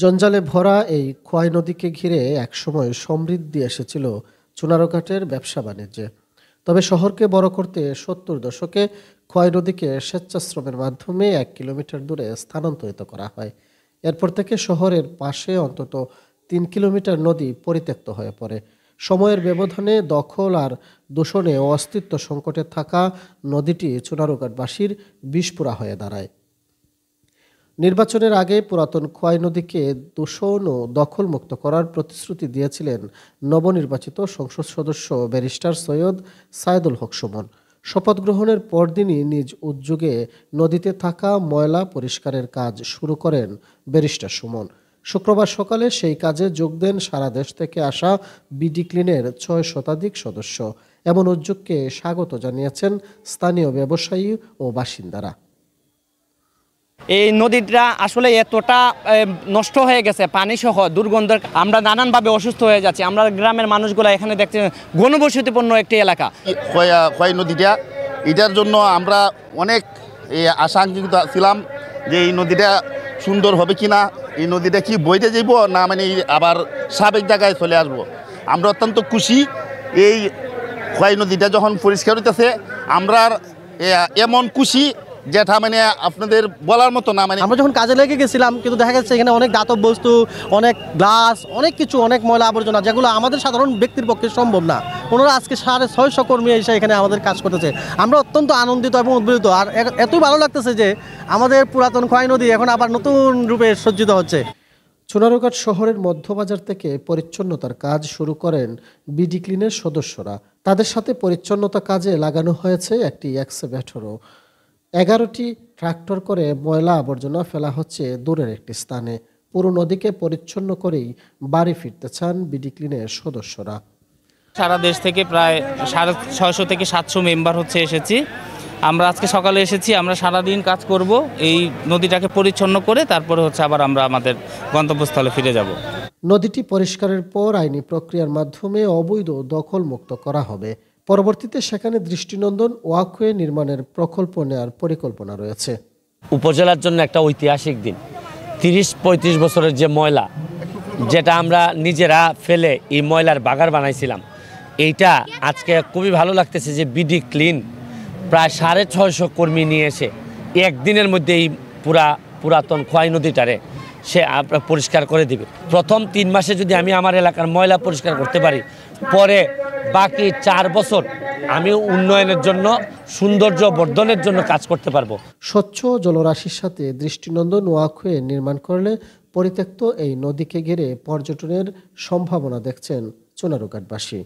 জঞ্জালে ভরা এই খোয়াই নদীকে ঘিরে একসময় সমৃদ্ধি এসেছিল চুনারোঘাটের ব্যবসা বাণিজ্যে তবে শহরকে বড় করতে সত্তর দশকে খোয়াই নদীকে স্বেচ্ছাশ্রমের মাধ্যমে এক কিলোমিটার দূরে স্থানান্তরিত করা হয় এরপর থেকে শহরের পাশে অন্তত তিন কিলোমিটার নদী পরিত্যক্ত হয়ে পড়ে সময়ের ব্যবধানে দখল আর দূষণে অস্তিত্ব সংকটে থাকা নদীটি চুনারোঘাটবাসীর বিষপুরা হয়ে দাঁড়ায় নির্বাচনের আগে পুরাতন খোয়াই নদীকে দূষণ ও দখলমুক্ত করার প্রতিশ্রুতি দিয়েছিলেন নবনির্বাচিত সংসদ সদস্য ব্যারিস্টার সৈয়দ সায়েদুল হক সুমন শপথ গ্রহণের পরদিনই নিজ উদ্যোগে নদীতে থাকা ময়লা পরিষ্কারের কাজ শুরু করেন ব্যারিস্টার সুমন শুক্রবার সকালে সেই কাজে যোগ দেন সারা দেশ থেকে আসা বিডি ক্লিনের ছয় শতাধিক সদস্য এমন উদ্যোগকে স্বাগত জানিয়েছেন স্থানীয় ব্যবসায়ী ও বাসিন্দারা এই নদীটা আসলে এতটা নষ্ট হয়ে গেছে পানি সহ দুর্গন্ধ আমরা নানানভাবে অসুস্থ হয়ে যাচ্ছি আমরা গ্রামের মানুষগুলো এখানে দেখতে গণবসতিপূর্ণ একটি এলাকা খোয়াই নদীটা এটার জন্য আমরা অনেক আশাঙ্কিত ছিলাম যে এই নদীটা সুন্দর হবে কি না এই নদীটা কি বইতে যাইব না মানে আবার সাবেক জায়গায় চলে আসব। আমরা অত্যন্ত খুশি এই খোয়াই নদীটা যখন পরিষ্কার হইতেছে আমরা এমন খুশি যেটা মানে আপনাদের বলার মতো না মানে আমরা যখন কাজে লেগে গেছিলাম কিন্তু দেখা গেছে এখানে অনেক দাতব বস্তু অনেক গ্লাস অনেক কিছু অনেক ময়লা আবর্জনা যেগুলো আমাদের সাধারণ ব্যক্তির পক্ষে সম্ভব না ওনারা আজকে সাড়ে ছয়শো কর্মী এসে এখানে আমাদের কাজ করতেছে আমরা অত্যন্ত আনন্দিত এবং উদ্বৃত আর এতই ভালো লাগতেছে যে আমাদের পুরাতন খয় নদী এখন আবার নতুন রূপে সজ্জিত হচ্ছে সোনারঘাট শহরের মধ্যবাজার থেকে পরিচ্ছন্নতার কাজ শুরু করেন বিডি ক্লিনের সদস্যরা তাদের সাথে পরিচ্ছন্নতা কাজে লাগানো হয়েছে একটি অ্যাক্সেভেটরও এগারোটি ট্রাক্টর করে ময়লা আবর্জনা ফেলা হচ্ছে দূরের একটি স্থানে পুরো নদীকে পরিচ্ছন্ন করেই বাড়ি ফিরতে চান বিডি ক্লিনের সদস্যরা সারা দেশ থেকে প্রায় সাড়ে ছয়শো থেকে সাতশো মেম্বার হচ্ছে এসেছি আমরা আজকে সকালে এসেছি আমরা সারাদিন কাজ করব এই নদীটাকে পরিচ্ছন্ন করে তারপরে হচ্ছে আবার আমরা আমাদের গন্তব্যস্থলে ফিরে যাব নদীটি পরিষ্কারের পর আইনি প্রক্রিয়ার মাধ্যমে অবৈধ দখল মুক্ত করা হবে পরবর্তীতে সেখানে দৃষ্টিনন্দন ওয়াকওয়ে নির্মাণের প্রকল্প নেওয়ার পরিকল্পনা রয়েছে উপজেলার জন্য একটা ঐতিহাসিক দিন তিরিশ পঁয়ত্রিশ বছরের যে ময়লা যেটা আমরা নিজেরা ফেলে এই ময়লার বাগার বানাইছিলাম এইটা আজকে খুবই ভালো লাগতেছে যে বিডি ক্লিন প্রায় সাড়ে ছয়শো কর্মী নিয়ে এসে একদিনের মধ্যে এই পুরা পুরাতন খোয়াই নদীটারে সে পরিষ্কার করে দিবে প্রথম তিন মাসে যদি আমি আমার এলাকার ময়লা পরিষ্কার করতে পারি পরে বাকি চার বছর আমি উন্নয়নের জন্য সৌন্দর্য বর্ধনের জন্য কাজ করতে পারবো স্বচ্ছ জলরাশির সাথে দৃষ্টিনন্দন ওয়াকওয়ে নির্মাণ করলে পরিত্যক্ত এই নদীকে ঘিরে পর্যটনের সম্ভাবনা দেখছেন চোনারুঘাটবাসী